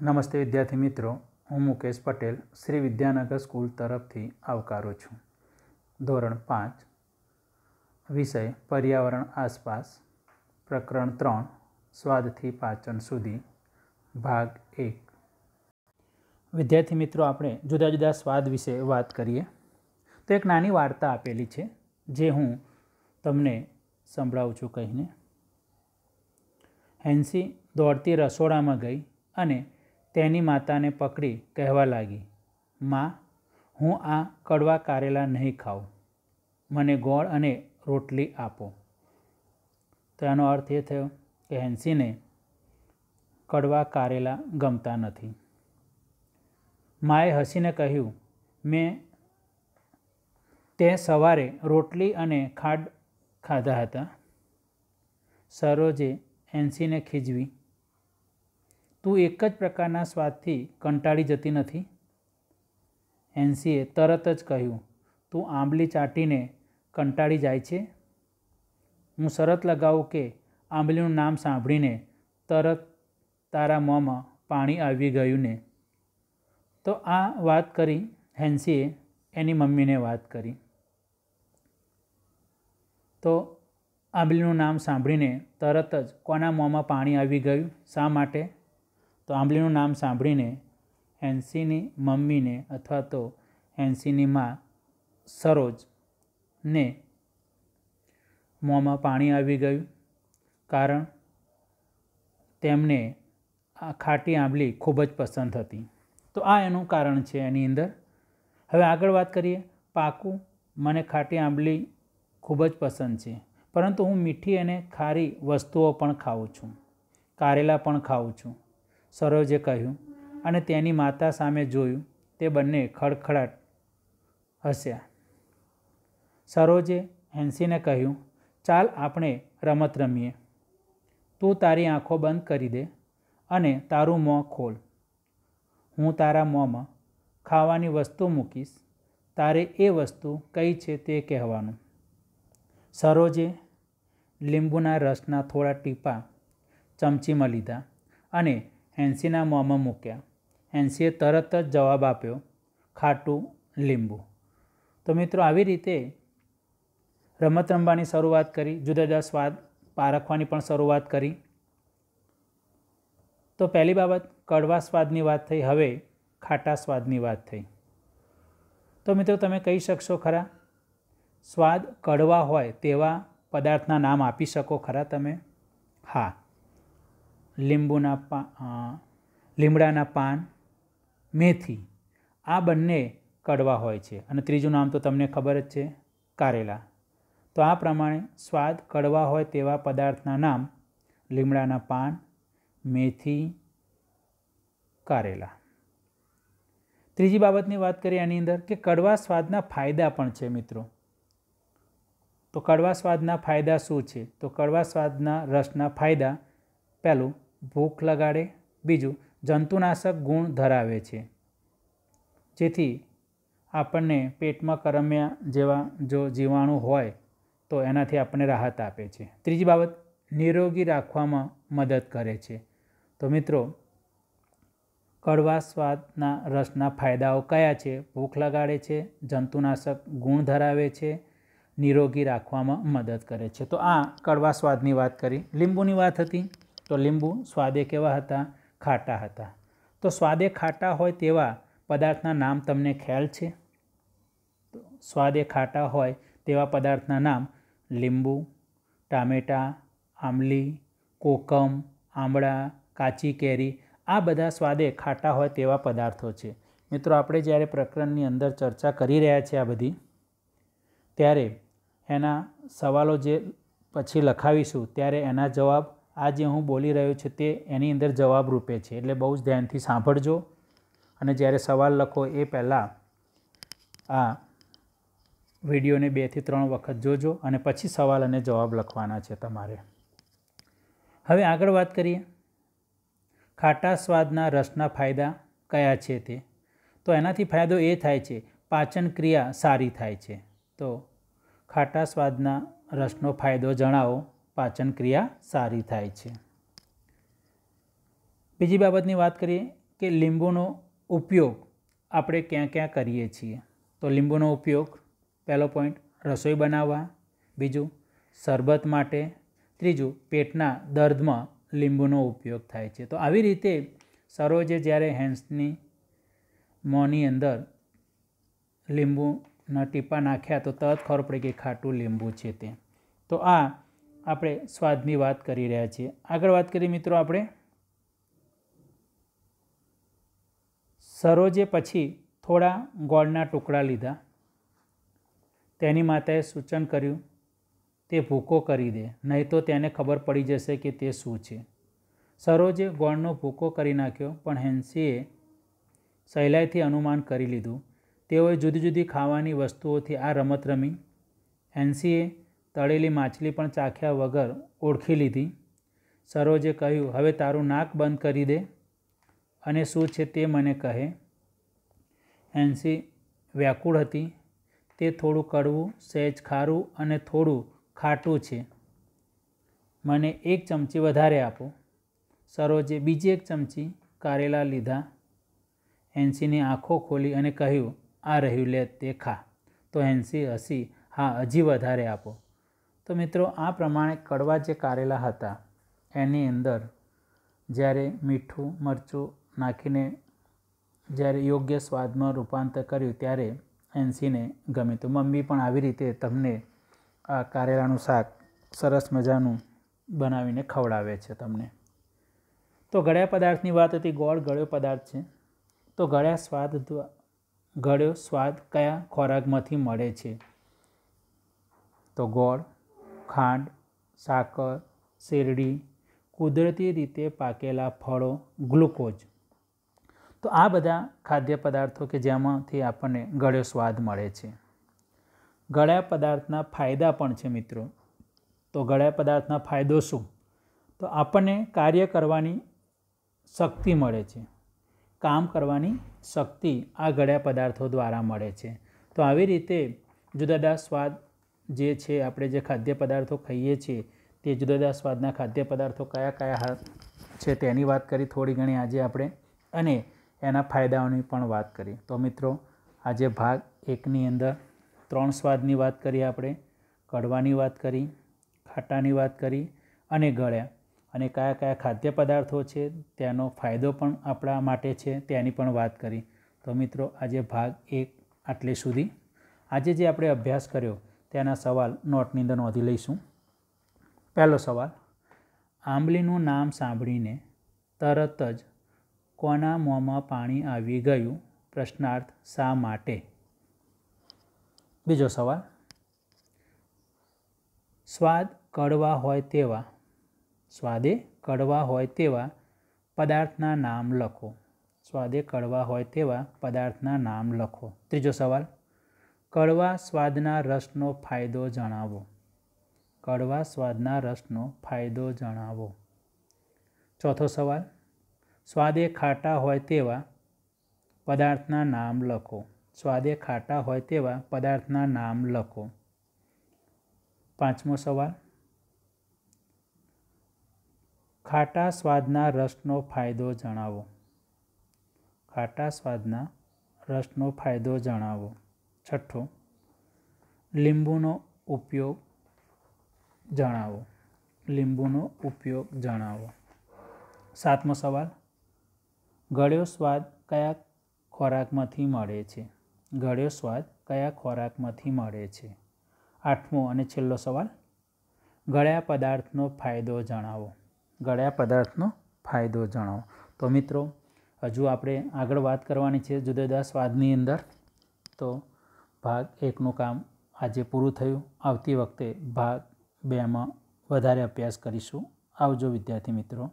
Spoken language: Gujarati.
નમસ્તે વિદ્યાર્થી મિત્રો હું મુકેશ પટેલ શ્રી વિદ્યાનગર સ્કૂલ તરફથી આવકારું છું ધોરણ પાંચ વિષય પર્યાવરણ આસપાસ પ્રકરણ ત્રણ સ્વાદથી પાચન સુધી ભાગ એક વિદ્યાર્થી મિત્રો આપણે જુદા જુદા સ્વાદ વિશે વાત કરીએ તો એક નાની વાર્તા આપેલી છે જે હું તમને સંભળાવું છું કહીને હેન્સી દોડતી રસોડામાં ગઈ અને તેની માતાને પકડી કહેવા લાગી માં હું આ કડવા કારેલા નહીં ખાઉં મને ગોળ અને રોટલી આપો તો એનો અર્થ એ થયો કે હેન્સીને કડવા કારેલા ગમતા નથી માએ હસીને કહ્યું મેં તે સવારે રોટલી અને ખાડ ખાધા હતા સરોજે હેન્સીને ખીજવી તું એક જ પ્રકારના સ્વાદથી કંટાળી જતી નથી હેન્સીએ તરત જ કહ્યું તું આંબલી ચાટીને કંટાળી જાય છે હું શરત લગાવું કે આંબલીનું નામ સાંભળીને તરત તારા મોંમાં પાણી આવી ગયું ને તો આ વાત કરી હેન્સીએ એની મમ્મીને વાત કરી તો આંબલીનું નામ સાંભળીને તરત જ કોના મોંમાં પાણી આવી ગયું શા માટે તો આંબલીનું નામ સાંભળીને હેન્સીની મમ્મીને અથવા તો હેન્સીની માં સરોજને મોંમાં પાણી આવી ગયું કારણ તેમને આ ખાટી આંબલી ખૂબ જ પસંદ હતી તો આ એનું કારણ છે એની અંદર હવે આગળ વાત કરીએ પાકું મને ખાટી આંબલી ખૂબ જ પસંદ છે પરંતુ હું મીઠી અને ખારી વસ્તુઓ પણ ખાઉં છું કારેલા પણ ખાઉં છું સરોજે કહ્યું અને તેની માતા સામે જોયું તે બંને ખડખડાટ હસ્યા સરોજે હેન્સીને કહ્યું ચાલ આપણે રમત રમીએ તું તારી આંખો બંધ કરી દે અને તારું મોં ખોલ હું તારા મોંમાં ખાવાની વસ્તુ મૂકીશ તારે એ વસ્તુ કઈ છે તે કહેવાનું સરોજે લીંબુના રસના થોડા ટીપા ચમચીમાં લીધા અને હેન્સીના મોંમાં મૂક્યા હેન્સીએ તરત જ જવાબ આપ્યો ખાટું લીંબુ તો મિત્રો આવી રીતે રમત રમવાની શરૂઆત કરી જુદા જુદા સ્વાદ પારખવાની પણ શરૂઆત કરી તો પહેલી બાબત કડવા સ્વાદની વાત થઈ હવે ખાટા સ્વાદની વાત થઈ તો મિત્રો તમે કહી શકશો ખરા સ્વાદ કડવા હોય તેવા પદાર્થના નામ આપી શકો ખરા તમે હા લીંબુના પા લીમડાના પાન મેથી આ બંને કડવા હોય છે અને ત્રીજું નામ તો તમને ખબર જ છે કારેલા તો આ પ્રમાણે સ્વાદ કડવા હોય તેવા પદાર્થના નામ લીમડાના પાન મેથી કારેલા ત્રીજી બાબતની વાત કરીએ આની અંદર કે કડવા સ્વાદના ફાયદા પણ છે મિત્રો તો કડવા સ્વાદના ફાયદા શું છે તો કડવા સ્વાદના રસના ફાયદા પહેલું ભૂખ લગાડે બીજું જંતુનાશક ગુણ ધરાવે છે જેથી આપણને પેટમાં કરમ્યા જેવા જો જીવાણુ હોય તો એનાથી આપણને રાહત આપે છે ત્રીજી બાબત નિરોગી રાખવામાં મદદ કરે છે તો મિત્રો કડવા સ્વાદના રસના ફાયદાઓ કયા છે ભૂખ લગાડે છે જંતુનાશક ગુણ ધરાવે છે નિરોગી રાખવામાં મદદ કરે છે તો આ કડવા સ્વાદની વાત કરી લીંબુની વાત હતી તો લીંબુ સ્વાદે કેવા હતા ખાટા હતા તો સ્વાદે ખાટા હોય તેવા પદાર્થના નામ તમને ખ્યાલ છે તો સ્વાદે ખાટા હોય તેવા પદાર્થના નામ લીંબુ ટામેટાં આંબલી કોકમ આમળા કાચી કેરી આ બધા સ્વાદે ખાટા હોય તેવા પદાર્થો છે મિત્રો આપણે જ્યારે પ્રકરણની અંદર ચર્ચા કરી રહ્યા છીએ આ બધી ત્યારે એના સવાલો જે પછી લખાવીશું ત્યારે એના જવાબ આ જે હું બોલી રહ્યો છું તે એની અંદર જવાબ રૂપે છે એટલે બહુ જ ધ્યાનથી સાંભળજો અને જ્યારે સવાલ લખો એ પહેલાં આ વિડીયોને બેથી ત્રણ વખત જોજો અને પછી સવાલ અને જવાબ લખવાના છે તમારે હવે આગળ વાત કરીએ ખાટા સ્વાદના રસના ફાયદા કયા છે તે તો એનાથી ફાયદો એ થાય છે પાચન ક્રિયા સારી થાય છે તો ખાટા સ્વાદના રસનો ફાયદો જણાવો પાચન ક્રિયા સારી થાય છે બીજી બાબતની વાત કરીએ કે લીંબુનો ઉપયોગ આપણે ક્યાં ક્યાં કરીએ છીએ તો લીંબુનો ઉપયોગ પહેલો પોઈન્ટ રસોઈ બનાવવા બીજું શરબત માટે ત્રીજું પેટના દર્દમાં લીંબુનો ઉપયોગ થાય છે તો આવી રીતે સરોજે જ્યારે હેન્ડ્સની મોંની અંદર લીંબુના ટીપા નાખ્યા તો તરત ખબર પડે કે ખાટું લીંબુ છે તે તો આ આપણે સ્વાદની વાત કરી રહ્યા છીએ આગળ વાત કરીએ મિત્રો આપણે સરોજે પછી થોડા ગોળના ટુકડા લીધા તેની માતાએ સૂચન કર્યું તે ભૂકો કરી દે નહીં તો તેને ખબર પડી જશે કે તે શું છે સરોજે ગોળનો ભૂકો કરી નાખ્યો પણ હેન્સીએ સહેલાઈથી અનુમાન કરી લીધું તેઓએ જુદી જુદી ખાવાની વસ્તુઓથી આ રમત રમી હેન્સીએ તળેલી માછલી પણ ચાખ્યા વગર ઓળખી લીધી સરોજે કહ્યું હવે તારું નાક બંધ કરી દે અને શું છે તે મને કહે હેન્સી વ્યાકુળ હતી તે થોડું કડવું સહેજ ખારું અને થોડું ખાટું છે મને એક ચમચી વધારે આપો સરોજે બીજી એક ચમચી કારેલા લીધા હેન્સીની આંખો ખોલી અને કહ્યું આ રહ્યું લે તે ખા તો હેન્સી હસી હા હજી વધારે આપો તો મિત્રો આ પ્રમાણે કડવા જે કારેલા હતા એની અંદર જ્યારે મીઠું મરચું નાખીને જ્યારે યોગ્ય સ્વાદમાં રૂપાંતર કર્યું ત્યારે એન્સીને ગમ્યું તો મમ્મી પણ આવી રીતે તમને આ કારેલાનું શાક સરસ મજાનું બનાવીને ખવડાવે છે તમને તો ગળ્યા પદાર્થની વાત હતી ગોળ ગળ્યો પદાર્થ છે તો ગળ્યા સ્વાદ ગળ્યો સ્વાદ કયા ખોરાકમાંથી મળે છે તો ગોળ ખાંડ સાકર શેરડી કુદરતી રીતે પાકેલા ફળો ગ્લુકોઝ તો આ બધા ખાદ્ય પદાર્થો કે જેમાંથી આપણને ગળ્યો સ્વાદ મળે છે ગળ્યા પદાર્થના ફાયદા પણ છે મિત્રો તો ગળ્યા પદાર્થના ફાયદો શું તો આપણને કાર્ય કરવાની શક્તિ મળે છે કામ કરવાની શક્તિ આ ગળ્યા પદાર્થો દ્વારા મળે છે તો આવી રીતે જુદા જુદા સ્વાદ જે છે આપણે જે ખાદ્ય પદાર્થો ખાઈએ છીએ તે જુદા જુદા સ્વાદના ખાદ્ય પદાર્થો કયા કયા છે તેની વાત કરી થોડી ઘણી આજે આપણે અને એના ફાયદાઓની પણ વાત કરી તો મિત્રો આજે ભાગ એકની અંદર ત્રણ સ્વાદની વાત કરી આપણે કડવાની વાત કરી ખાટાની વાત કરી અને ગળ્યા અને કયા કયા ખાદ્ય પદાર્થો છે તેનો ફાયદો પણ આપણા માટે છે તેની પણ વાત કરી તો મિત્રો આજે ભાગ એક આટલે સુધી આજે જે આપણે અભ્યાસ કર્યો તેના સવાલ નોટની અંદર નોંધી લઈશું પહેલો સવાલ આંબલીનું નામ સાંભળીને તરત જ કોના મોંમાં પાણી આવી ગયું પ્રશ્નાર્થ શા માટે બીજો સવાલ સ્વાદ કડવા હોય તેવા સ્વાદે કડવા હોય તેવા પદાર્થના નામ લખો સ્વાદે કડવા હોય તેવા પદાર્થના નામ લખો ત્રીજો સવાલ કડવા સ્વાદના રસનો ફાયદો જણાવો કડવા સ્વાદના રસનો ફાયદો જણાવો ચોથો સવાલ સ્વાદે ખાટા હોય તેવા પદાર્થના નામ લખો સ્વાદે ખાટા હોય તેવા પદાર્થના નામ લખો પાંચમો સવાલ ખાટા સ્વાદના રસનો ફાયદો જણાવો ખાટા સ્વાદના રસનો ફાયદો જણાવો છઠ્ઠું લીંબુનો ઉપયોગ જણાવો લીંબુનો ઉપયોગ જણાવો સાતમો સવાલ ગળ્યો સ્વાદ કયા ખોરાકમાંથી મળે છે ગળ્યો સ્વાદ કયા ખોરાકમાંથી મળે છે આઠમો અને છેલ્લો સવાલ ગળ્યા પદાર્થનો ફાયદો જણાવો ગળ્યા પદાર્થનો ફાયદો જણાવો તો મિત્રો હજુ આપણે આગળ વાત કરવાની છે જુદા જુદા સ્વાદની અંદર તો ભાગ એકનું કામ આજે પૂરું થયું આવતી વખતે ભાગ બેમાં વધારે અભ્યાસ કરીશું આવજો વિદ્યાર્થી મિત્રો